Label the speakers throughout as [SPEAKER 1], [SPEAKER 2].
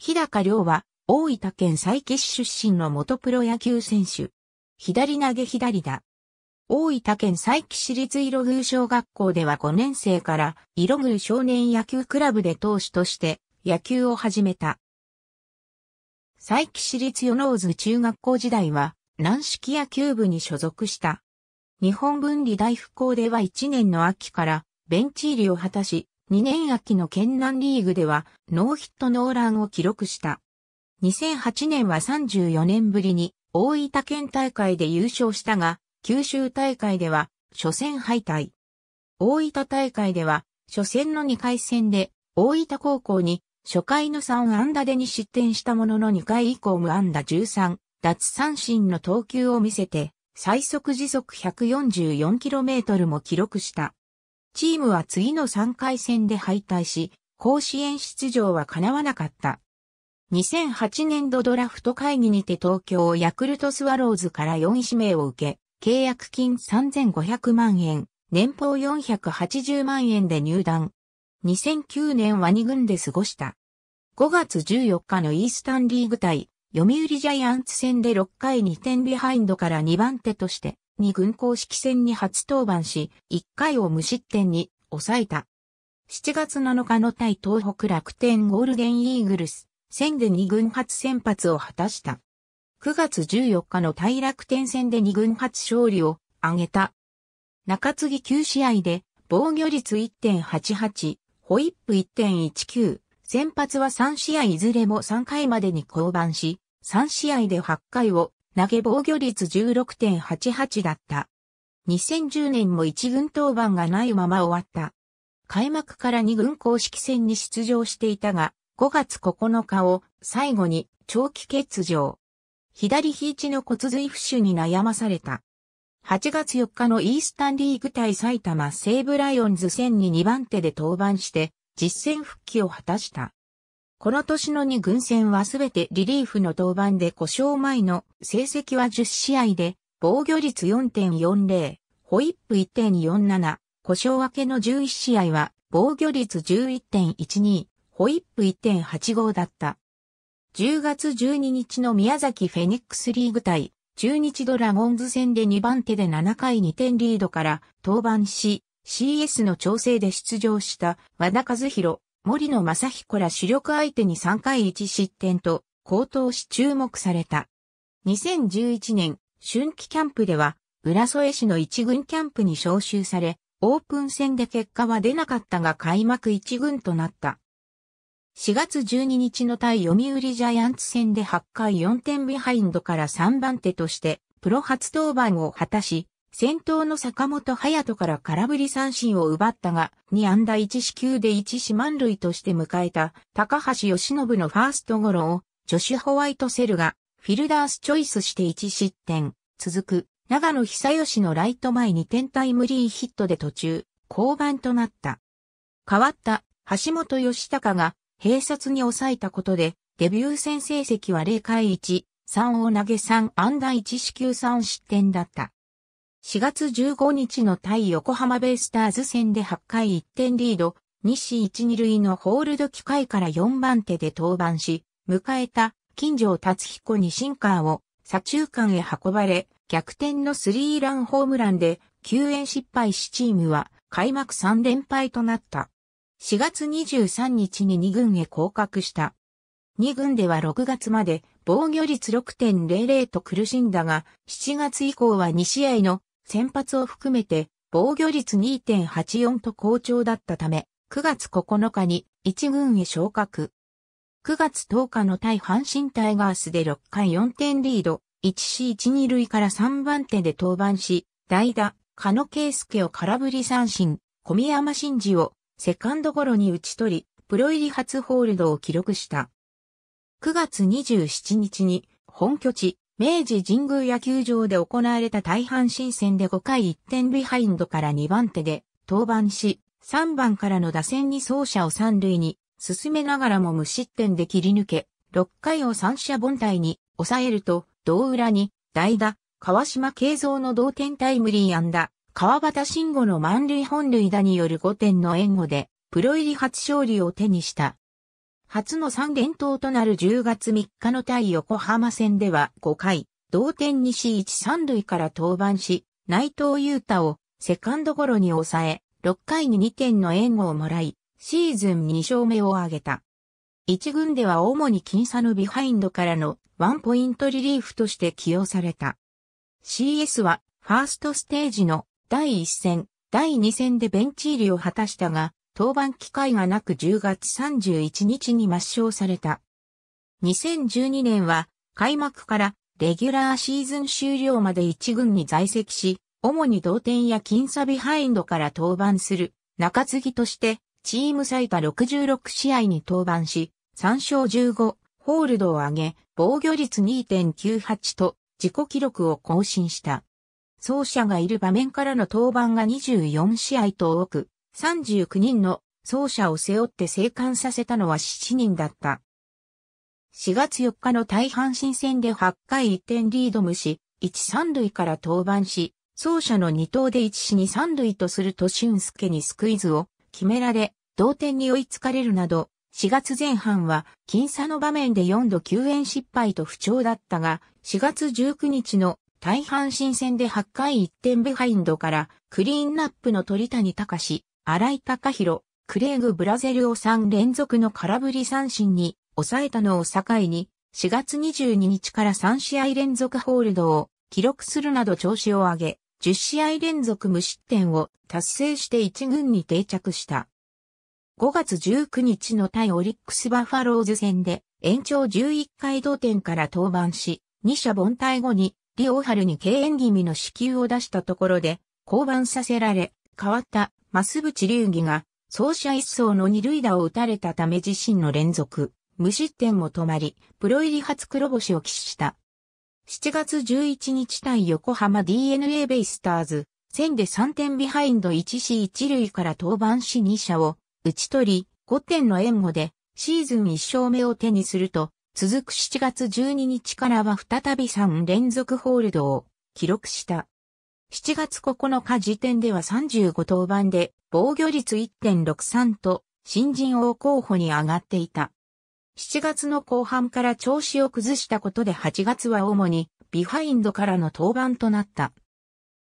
[SPEAKER 1] 日高亮は、大分県佐伯市出身の元プロ野球選手。左投げ左だ。大分県佐伯市立色宮小学校では5年生から色宮少年野球クラブで投手として野球を始めた。佐伯市立与能津中学校時代は軟式野球部に所属した。日本文理大復校では1年の秋からベンチ入りを果たし、2年秋の県南リーグではノーヒットノーランを記録した。2008年は34年ぶりに大分県大会で優勝したが、九州大会では初戦敗退。大分大会では初戦の2回戦で大分高校に初回の3安打でに失点したものの2回以降無安打13、奪三振の投球を見せて、最速時速 144km も記録した。チームは次の3回戦で敗退し、甲子園出場は叶わなかった。2008年度ドラフト会議にて東京ヤクルトスワローズから4位指名を受け、契約金3500万円、年俸480万円で入団。2009年は2軍で過ごした。5月14日のイースタンリーグ対、読売ジャイアンツ戦で6回2点ビハインドから2番手としてに軍公式戦に初登板し、1回を無失点に抑えた。7月7日の対東北楽天ゴールデンイーグルス戦で2軍初先発を果たした。9月14日の対楽天戦で2軍初勝利を挙げた。中継ぎ9試合で防御率1.88、ホイップ1.19、先発は3試合いずれも3回までに降板し、3試合で8回を投げ防御率16.88だった。2010年も1軍登板がないまま終わった。開幕から2軍公式戦に出場していたが、5月9日を最後に長期欠場。左肘の骨髄不腫に悩まされた。8月4日のイースタンリーグ対埼玉西武ライオンズ戦に2番手で登板して、実戦復帰を果たした。この年の2軍戦はすべてリリーフの登板で故障前の成績は10試合で、防御率4.40、ホイップ1.47、故障明けの11試合は防御率11.12、ホイップ1.85だった。10月12日の宮崎フェニックスリーグ対中日ドラゴンズ戦で2番手で7回2点リードから登板し、CS の調整で出場した和田和弘、森野正彦ら主力相手に3回1失点と、高騰し注目された。2011年、春季キャンプでは、浦添市の一軍キャンプに招集され、オープン戦で結果は出なかったが開幕一軍となった。4月12日の対読売ジャイアンツ戦で8回4点ビハインドから3番手として、プロ初登板を果たし、先頭の坂本隼人から空振り三振を奪ったが、2安打1四球で1四満塁として迎えた高橋義信のファーストゴロを、ジョシュ・ホワイトセルがフィルダースチョイスして1失点。続く、長野久義のライト前2点タイムリーヒットで途中、降板となった。変わった橋本義隆が併殺に抑えたことで、デビュー戦成績は0回1、3を投げ3安打1四球3失点だった。4月15日の対横浜ベイスターズ戦で8回1点リード、西1、2塁のホールド機会から4番手で登板し、迎えた金城達彦にシンカーを左中間へ運ばれ、逆転のスリーランホームランで救援失敗しチームは開幕3連敗となった。4月23日に2軍へ降格した。2軍では6月まで防御率6.00と苦しんだが、7月以降は2試合の先発を含めて防御率2.84と好調だったため、9月9日に1軍へ昇格。9月10日の対阪神タイガースで6回4点リード、1C12 塁から3番手で登板し、代打、ケ野圭介を空振り三振、小宮山真司をセカンドゴロに打ち取り、プロ入り初ホールドを記録した。9月27日に本拠地明治神宮野球場で行われた大阪新戦で5回1点ビハインドから2番手で登板し、3番からの打線に走者を3塁に進めながらも無失点で切り抜け、6回を三者凡退に抑えると、同裏に代打、川島慶三の同点タイムリー安打、川端慎吾の満塁本塁打による5点の援護で、プロ入り初勝利を手にした。初の3連投となる10月3日の対横浜戦では5回、同点にし1、3塁から登板し、内藤優太をセカンドゴロに抑え、6回に2点の援護をもらい、シーズン2勝目を挙げた。1軍では主に僅差のビハインドからのワンポイントリリーフとして起用された。CS はファーストステージの第1戦、第2戦でベンチ入りを果たしたが、登板機会がなく10月31日に抹消された。2012年は開幕からレギュラーシーズン終了まで1軍に在籍し、主に同点や僅差ビハインドから登板する中継ぎとしてチーム最多66試合に登板し、3勝15、ホールドを上げ、防御率2.98と自己記録を更新した。走者がいる場面からの登板が24試合と多く、39人の走者を背負って生還させたのは7人だった。4月4日の大阪新戦で8回1点リード無視、1、3塁から登板し、走者の2投で1死に3塁とすると俊介にスクイズを決められ、同点に追いつかれるなど、4月前半は、僅差の場面で4度救援失敗と不調だったが、4月19日の大阪新戦で8回1点ビハインドから、クリーンナップの鳥谷隆、新井隆弘、クレーグ・ブラゼルを3連続の空振り三振に抑えたのを境に、4月22日から3試合連続ホールドを記録するなど調子を上げ、10試合連続無失点を達成して1軍に定着した。5月19日の対オリックスバファローズ戦で延長11回同点から登板し、2者凡退後にリオハルに敬遠気味の死球を出したところで降板させられ、変わった増渕隆儀が、走者一層の二塁打を打たれたため自身の連続、無失点も止まり、プロ入り初黒星を喫した。7月11日対横浜 DNA ベイスターズ、戦で3点ビハインド 1C1 塁から登板し2者を打ち取り、5点の援護でシーズン1勝目を手にすると、続く7月12日からは再び3連続ホールドを記録した。7月9日時点では35登板で防御率1.63と新人王候補に上がっていた。7月の後半から調子を崩したことで8月は主にビハインドからの登板となった。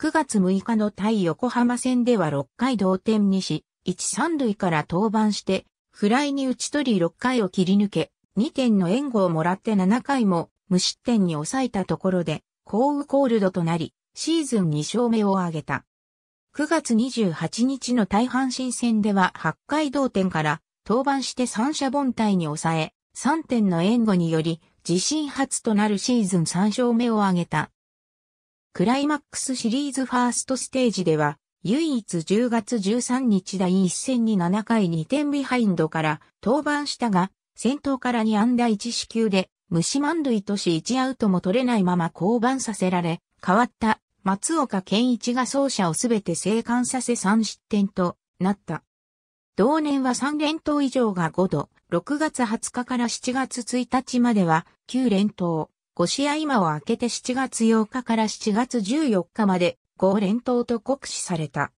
[SPEAKER 1] 9月6日の対横浜戦では6回同点にし、1、3塁から登板して、フライに打ち取り6回を切り抜け、2点の援護をもらって7回も無失点に抑えたところで、コウコールドとなり、シーズン2勝目を挙げた。9月28日の大阪新戦では8回同点から登板して三者凡退に抑え、3点の援護により自身初となるシーズン3勝目を挙げた。クライマックスシリーズファーストステージでは、唯一10月13日第1戦に7回2点ビハインドから登板したが、先頭から2安打1死球で、虫満塁とし1アウトも取れないまま降板させられ、変わった松岡健一が走者をすべて生還させ3失点となった。同年は3連投以上が5度、6月20日から7月1日までは9連投、5試合間を明けて7月8日から7月14日まで5連投と酷使された。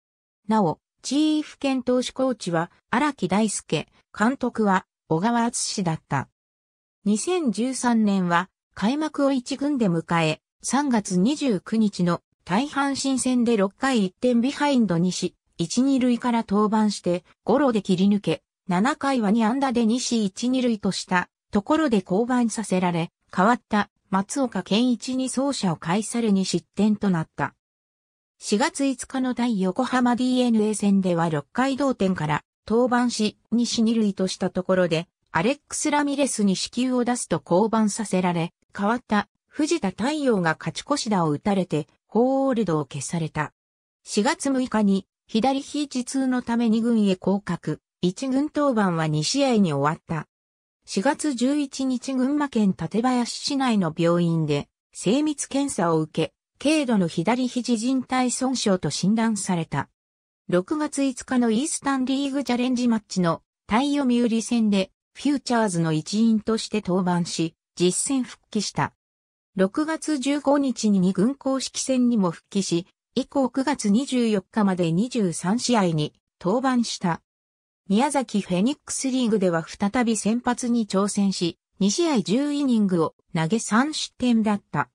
[SPEAKER 1] なお、チーフ県投手コーチは荒木大輔、監督は小川敦氏だった。2013年は開幕を1軍で迎え、3月29日の大阪新戦で6回1点ビハインドにし、1、2塁から登板して、ゴロで切り抜け、7回は2安打で2死1、2塁としたところで降板させられ、変わった松岡健一に走者を返されに失点となった。4月5日の対横浜 DNA 戦では6回同点から登板し、西二塁としたところで、アレックス・ラミレスに死球を出すと降板させられ、変わった藤田太陽が勝ち越し打を打たれて、ホールドを消された。4月6日に左肘痛のため2軍へ降格、1軍登板は2試合に終わった。4月11日群馬県館林市内の病院で精密検査を受け、軽度の左肘靭帯損傷と診断された。6月5日のイースタンリーグチャレンジマッチの対読売戦でフューチャーズの一員として登板し、実戦復帰した。6月15日に2軍公式戦にも復帰し、以降9月24日まで23試合に登板した。宮崎フェニックスリーグでは再び先発に挑戦し、2試合10イニングを投げ3失点だった。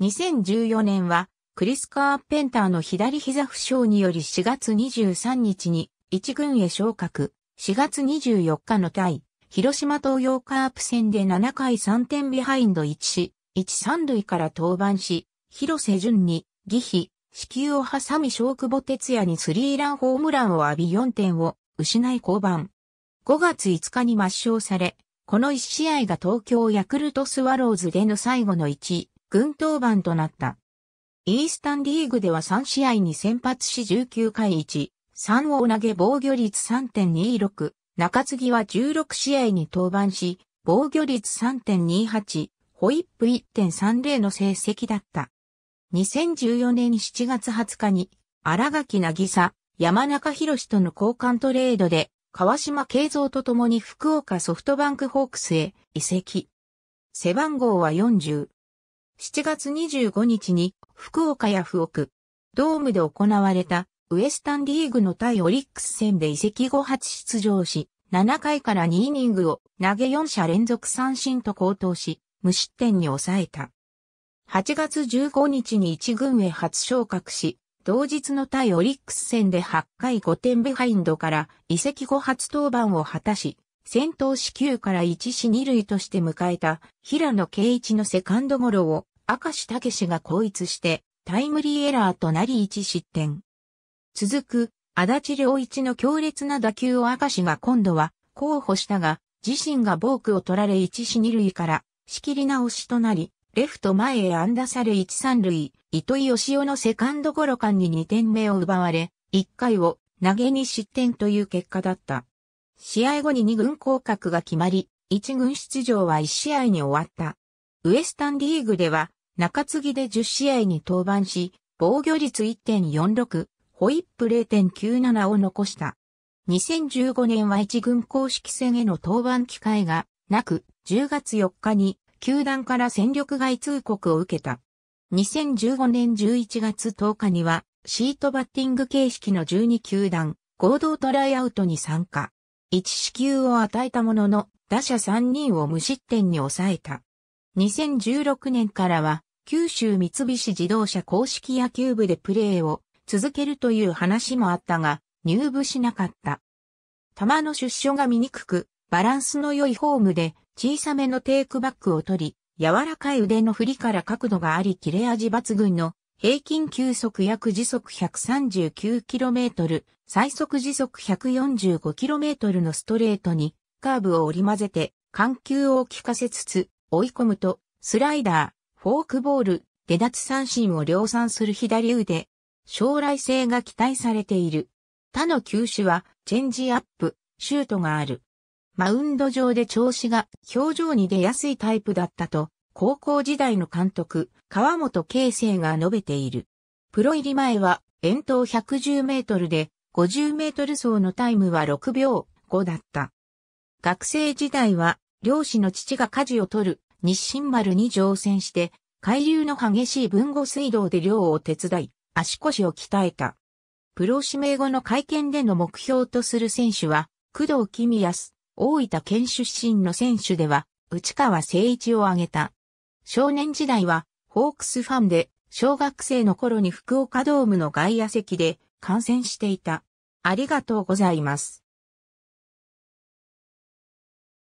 [SPEAKER 1] 2014年は、クリス・カーペンターの左膝負傷により4月23日に1軍へ昇格、4月24日の対、広島東洋カープ戦で7回3点ビハインド1し、一三塁から登板し、広瀬淳に、義比、死球を挟み小久保哲也にスリーランホームランを浴び4点を失い降板。5月5日に抹消され、この1試合が東京ヤクルトスワローズでの最後の1、軍登板となった。イースタンリーグでは3試合に先発し19回1、3を投げ防御率3.26、中継ぎは16試合に登板し、防御率3.28、ホイップ1.30の成績だった。2014年7月20日に、荒垣なぎさ、山中博との交換トレードで、川島慶三と共に福岡ソフトバンクホークスへ移籍。背番号は40。7月25日に福岡ヤフオク、ドームで行われたウエスタンリーグの対オリックス戦で移籍後初出場し、7回から2イニングを投げ4者連続三振と高騰し、無失点に抑えた。8月15日に1軍へ初昇格し、同日の対オリックス戦で8回5点ビハインドから移籍後初登板を果たし、先頭死球から1死2塁として迎えた平野圭一のセカンドゴロを明石武史が後逸してタイムリーエラーとなり1失点。続く足立良一の強烈な打球を明石が今度は候補したが自身がボークを取られ1死2塁から仕切り直しとなり、レフト前へ安打され1、三塁、糸井義雄のセカンドゴロ間に2点目を奪われ、1回を投げに失点という結果だった。試合後に2軍降格が決まり、1軍出場は1試合に終わった。ウエスタンリーグでは、中継ぎで10試合に登板し、防御率1.46、ホイップ0.97を残した。2015年は1軍公式戦への登板機会がなく、10月4日に、球団から戦力外通告を受けた。2015年11月10日には、シートバッティング形式の12球団、合同トライアウトに参加。1支給を与えたものの、打者3人を無失点に抑えた。2016年からは、九州三菱自動車公式野球部でプレーを続けるという話もあったが、入部しなかった。玉の出所が醜く、バランスの良いフォームで小さめのテイクバックを取り、柔らかい腕の振りから角度があり切れ味抜群の平均球速約時速 139km、最速時速 145km のストレートにカーブを織り交ぜて緩急を効かせつつ追い込むとスライダー、フォークボール、出脱三振を量産する左腕、将来性が期待されている。他の球種はチェンジアップ、シュートがある。マウンド上で調子が表情に出やすいタイプだったと、高校時代の監督、川本慶生が述べている。プロ入り前は、遠投110メートルで、50メートル走のタイムは6秒5だった。学生時代は、漁師の父が舵を取る日清丸に乗船して、海流の激しい文後水道で漁を手伝い、足腰を鍛えた。プロ指名後の会見での目標とする選手は、工藤公康、大分県出身の選手では、内川誠一を挙げた。少年時代は、ホークスファンで、小学生の頃に福岡ドームの外野席で観戦していた。ありがとうございます。